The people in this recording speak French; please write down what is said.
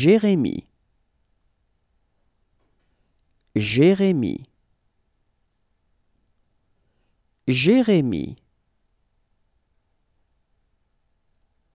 Jérémie. Jérémie. Jérémie.